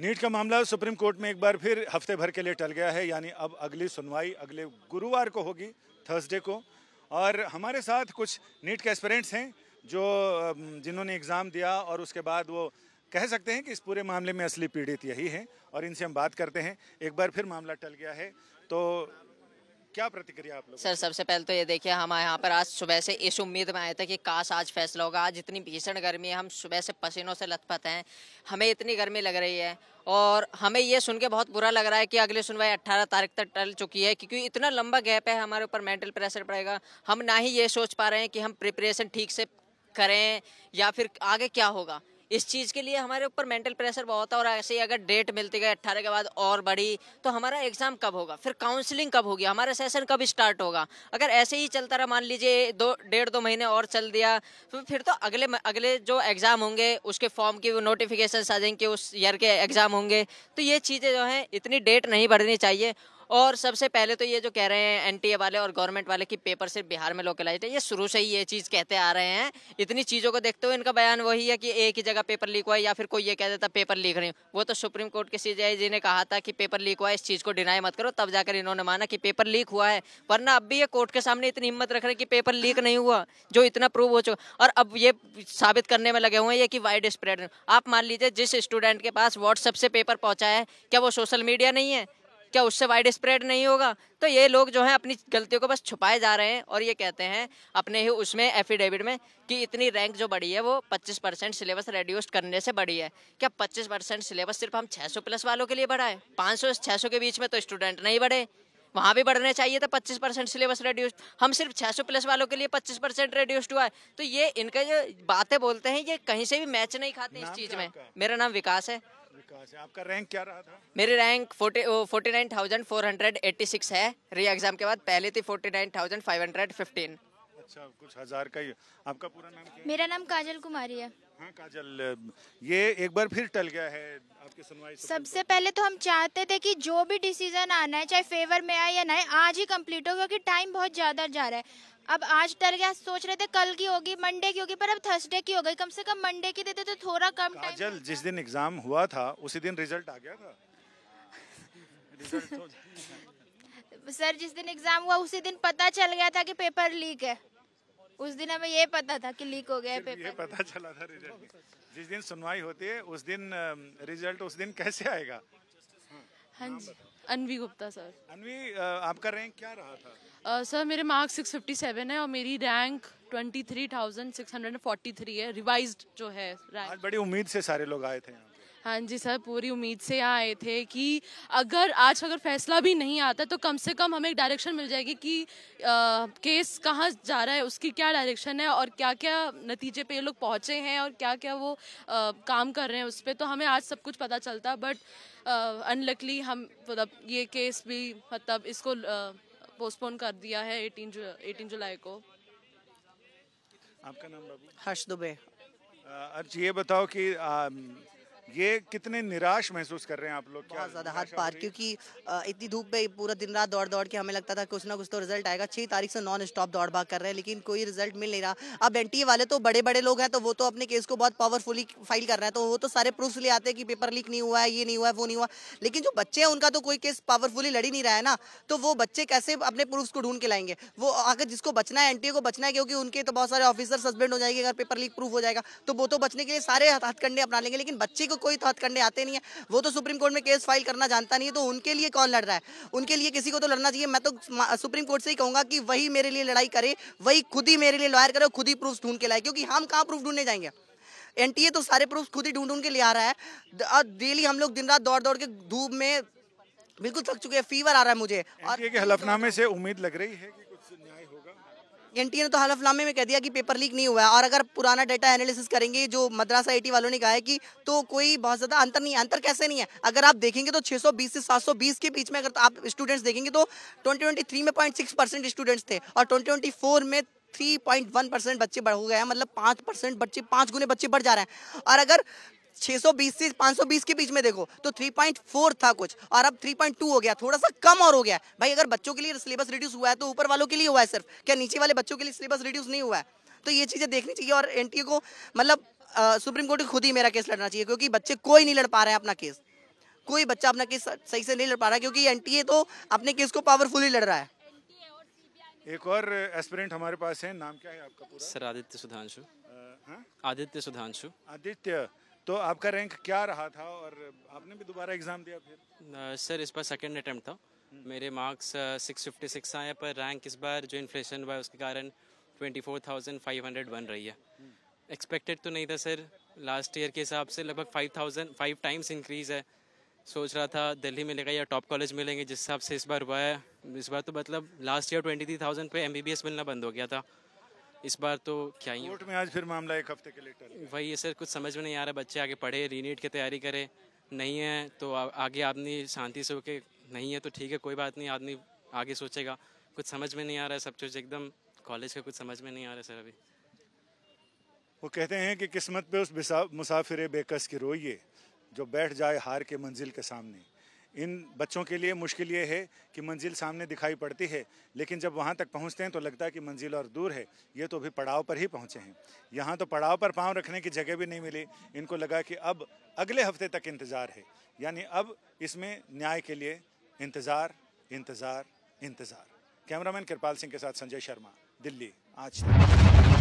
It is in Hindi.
नीट का मामला सुप्रीम कोर्ट में एक बार फिर हफ्ते भर के लिए टल गया है यानी अब अगली सुनवाई अगले गुरुवार को होगी थर्सडे को और हमारे साथ कुछ नीट के एस्पेरेंट्स हैं जो जिन्होंने एग्ज़ाम दिया और उसके बाद वो कह सकते हैं कि इस पूरे मामले में असली पीड़ित यही है और इनसे हम बात करते हैं एक बार फिर मामला टल गया है तो क्या प्रतिक्रिया आप लोग सर सबसे पहले तो ये देखिए हम यहाँ पर आज सुबह से इस उम्मीद में आए थे कि काश आज फैसला होगा आज इतनी भीषण गर्मी है हम सुबह से पसीनों से लथपथ हैं हमें इतनी गर्मी लग रही है और हमें ये सुन के बहुत बुरा लग रहा है कि अगली सुनवाई 18 तारीख तक टल चुकी है क्योंकि इतना लंबा गैप है हमारे ऊपर मेंटल प्रेशर पड़ेगा हम ना ही ये सोच पा रहे हैं कि हम प्रिपरेशन ठीक से करें या फिर आगे क्या होगा इस चीज़ के लिए हमारे ऊपर मेंटल प्रेशर बहुत है और ऐसे ही अगर डेट मिलती गई अट्ठारह के बाद और बढ़ी तो हमारा एग्ज़ाम कब होगा फिर काउंसलिंग कब होगी हमारा सेशन कब स्टार्ट होगा अगर ऐसे ही चलता रहा मान लीजिए दो डेढ़ दो महीने और चल दिया तो फिर तो अगले अगले जो एग्ज़ाम होंगे उसके फॉर्म की नोटिफिकेशन आ जाएंगे उस ईयर के एग्ज़ाम होंगे तो ये चीज़ें जो हैं इतनी डेट नहीं बढ़नी चाहिए और सबसे पहले तो ये जो कह रहे हैं एनटीए वाले और गवर्नमेंट वाले कि पेपर सिर्फ बिहार में लोकलाइज है तो ये शुरू से ही ये चीज़ कहते आ रहे हैं इतनी चीज़ों को देखते हुए इनका बयान वही है कि एक ही जगह पेपर लीक हुआ है या फिर कोई ये कह देता पेपर लीक नहीं वो तो सुप्रीम कोर्ट के सी जी ने कहा था कि पेपर लीक हुआ है इस चीज़ को डिनाई मत करो तब जाकर इन्होंने माना कि पेपर लीक हुआ है वरना अब भी ये कोर्ट के सामने इतनी हिम्मत रख रहे कि पेपर लीक नहीं हुआ जो इतना प्रूव हो चुका और अब ये साबित करने में लगे हुए हैं ये कि वाइड स्प्रेड आप मान लीजिए जिस स्टूडेंट के पास व्हाट्सएप से पेपर पहुंचा है क्या वो सोशल मीडिया नहीं है क्या उससे वाइड स्प्रेड नहीं होगा तो ये लोग जो हैं अपनी गलतियों को बस छुपाए जा रहे हैं और ये कहते हैं अपने ही उसमें एफिडेविट में कि इतनी रैंक जो बढ़ी है वो 25 परसेंट सिलेबस रेड्यूस करने से बढ़ी है क्या 25 परसेंट सिलेबस सिर्फ हम 600 प्लस वालों के लिए बढ़ाए पाँच सौ छः के बीच में तो स्टूडेंट नहीं बढ़े वहाँ भी बढ़ने चाहिए था तो पच्चीस परसेंट सिलेबस रेड्यूस हम सिर्फ सौ प्लस वालों के लिए पच्चीस परसेंट रेड्यूस्ड हुआ है तो ये इनका जो बातें बोलते हैं ये कहीं से भी मैच नहीं खाते इस चीज़ में मेरा नाम विकास है आपका रैंक क्या रहा था मेरी rank forty nine thousand four hundred eighty six है री एग्जाम के बाद पहले थी forty nine thousand five hundred fifteen अच्छा कुछ हजार का ही आपका पूरा नाम क्या मेरा नाम काजल कुमारी है हाँ काजल ये एक बार फिर टल गया है आपके सुनवाई सबसे पहले तो हम चाहते थे कि जो भी डिसीजन आना है चाहे फेवर में आए या ना आज ही कम्प्लीट हो क्योंकि टाइम बहुत ज़्यादा जा रहा है अब आज टल गया सोच रहे थे कल की होगी मंडे की होगी पर अब थर्सडे की हो गई कम से कम मंडे की देते तो थोड़ा कम काजल जिस दिन एग्जाम हुआ था उसी दिन रिजल्ट आ गया था सर जिस दिन एग्जाम हुआ उसी दिन पता चल गया था कि पेपर लीक है उस दिन हमें ये पता था कि लीक हो गया पेपर ये पता चला था रिजल्ट जिस दिन सुनवाई होती है उस दिन रिजल्ट उस दिन कैसे आएगा हाँ जी अनवी गुप्ता सर अनवी आपका रैंक क्या रहा था uh, सर मेरे मार्क्स 657 है और मेरी रैंक 23,643 है रिवाइज्ड जो है आज बड़ी उम्मीद से सारे लोग आए थे यहाँ हाँ जी सर पूरी उम्मीद से यहाँ आए थे कि अगर आज अगर फैसला भी नहीं आता तो कम से कम हमें एक डायरेक्शन मिल जाएगी कि आ, केस कहाँ जा रहा है उसकी क्या डायरेक्शन है और क्या क्या नतीजे पे ये लोग पहुँचे हैं और क्या क्या वो आ, काम कर रहे हैं उस पर तो हमें आज सब कुछ पता चलता बट अनलकली हम मतलब ये केस भी मतलब इसको पोस्टपोन कर दिया है एटीन एटीन जुलाई को आपका नाम हर्ष दुबे अर्ज ये बताओ कि आ, ये कितने निराश महसूस कर रहे हैं आप लोग क्या ज़्यादा हाथ पार क्योंकि इतनी धूप में पूरा दिन रात दौड़ दौड़ के हमें लगता था कुछ ना कुछ तो रिजल्ट आएगा छह तारीख से नॉन स्टॉप दौड़ भाग कर रहे हैं लेकिन कोई रिजल्ट मिल नहीं रहा अब एन वाले तो बड़े बड़े लोग हैं तो वो तो अपने केस को बहुत पावरफुली फाइल कर रहे हैं तो वो तो सारे प्रूफ ले आते हैं कि पेपर लीक नहीं हुआ है ये नहीं हुआ है वो नहीं हुआ लेकिन जो बच्चे हैं उनका तो कोई केस पावरफुली लड़ी नहीं रहा है ना तो वो बच्चे कैसे अपने प्रूफ को ढूंढ के लाएंगे वो अगर जिसको बचना है एन को बचना है क्योंकि उनके तो बहुत सारे ऑफिसर सस्पेंड हो जाएंगे अगर पेपर लीक प्रूफ हो जाएगा तो वो तो बचने के लिए सारे हाथ कंडे अपना लेंगे लेकिन बच्चे तो कोई तो हथकंडे आते नहीं है वो तो सुप्रीम कोर्ट में केस फाइल करना जानता नहीं है तो उनके लिए कौन लड़ रहा है उनके लिए किसी को तो लड़ना चाहिए मैं तो सुप्रीम कोर्ट से ही कहूंगा कि वही मेरे लिए लड़ाई करे वही खुद ही मेरे लिए लॉयर करे खुद ही प्रूफ ढूंढ के लाए क्योंकि हम कहाँ प्रूफ ढूंढने जाएंगे एन तो सारे प्रूफ खुद ही ढूंढ ढूंढ के ले आ रहा है और डेली हम लोग दिन रात दौड़ दौड़ के धूप में बिल्कुल थक चुके हैं फीवर आ रहा है मुझे और हलफनामे से उम्मीद लग रही है एनटीए ने तो हलफनामे में कह दिया कि पेपर लीक नहीं हुआ है और अगर पुराना डाटा एनालिसिस करेंगे जो मद्रासा आईटी वालों ने कहा है कि तो कोई बहुत ज़्यादा अंतर नहीं है अंतर कैसे नहीं है अगर आप देखेंगे तो 620 से 720 के बीच में अगर आप स्टूडेंट्स देखेंगे तो 2023 में पॉइंट परसेंट स्टूडेंट्स थे और ट्वेंटी में 3.1 परसेंट बच्चे बढ़ गए हैं मतलब पाँच परसेंट बच्चे पाँच गुने बच्चे बढ़ जा रहे हैं और अगर 620 से 520 के बीच में देखो तो 3.4 था कुछ और अब 3.2 हो गया थोड़ा सा कम और हो गया भाई अगर बच्चों के लिए सिलेबस रिड्यूस हुआ है तो ऊपर वालों के लिए हुआ है सिर्फ क्या नीचे वाले बच्चों के लिए सिलेबस रिड्यूस नहीं हुआ है तो ये चीज़ें देखनी चाहिए और एन को मतलब सुप्रीम कोर्ट खुद ही मेरा केस लड़ना चाहिए क्योंकि बच्चे कोई नहीं लड़ पा रहे हैं अपना केस कोई बच्चा अपना केस सही से नहीं लड़ पा रहा क्योंकि एन तो अपने केस को पावरफुली लड़ रहा है एक और एस्पिरेंट हमारे पास है नाम क्या है आपका पूरा सर हाँ? आदित्य सुधांशु आदित्य सुधांशु आदित्य तो आपका रैंक क्या रहा था और आपने भी दोबारा एग्जाम दिया फिर सर इस बार सेकेंड अटैम्प्ट था हम्म। मेरे मार्क्स सिक्स फिफ्टी सिक्स आए पर रैंक इस बार जो इन्फ्लेशन हुआ है उसके कारण twenty four thousand five hundred बन रही है एक्सपेक्टेड हम्म। तो नहीं था सर लास्ट ईयर के हिसाब से लगभग five thousand five times increase है सोच रहा था दिल्ली मिलेगा या टॉप कॉलेज मिलेंगे जिस हिसाब से इस बार हुआ है इस बार तो मतलब last year twenty three thousand पर एम मिलना बंद हो गया था इस बार तो क्या ही कोर्ट में आज फिर मामला एक हफ्ते के लिए वही है सर कुछ समझ में नहीं आ रहा बच्चे आगे पढ़े रीनीट की तैयारी करे नहीं है तो आगे आदमी शांति से होके नहीं है तो ठीक है कोई बात नहीं आदमी आगे सोचेगा कुछ समझ में नहीं आ रहा है सब कुछ एकदम कॉलेज का कुछ समझ में नहीं आ रहा है सर अभी वो कहते हैं कि किस्मत पे उस मुसाफिर बेकस की रोइए जो बैठ जाए हार के मंजिल के सामने इन बच्चों के लिए मुश्किल ये है कि मंजिल सामने दिखाई पड़ती है लेकिन जब वहाँ तक पहुँचते हैं तो लगता है कि मंजिल और दूर है ये तो अभी पड़ाव पर ही पहुँचे हैं यहाँ तो पड़ाव पर पाँव रखने की जगह भी नहीं मिली इनको लगा कि अब अगले हफ्ते तक इंतज़ार है यानी अब इसमें न्याय के लिए इंतज़ार इंतज़ार इंतज़ार कैमरामैन कृपाल सिंह के साथ संजय शर्मा दिल्ली आज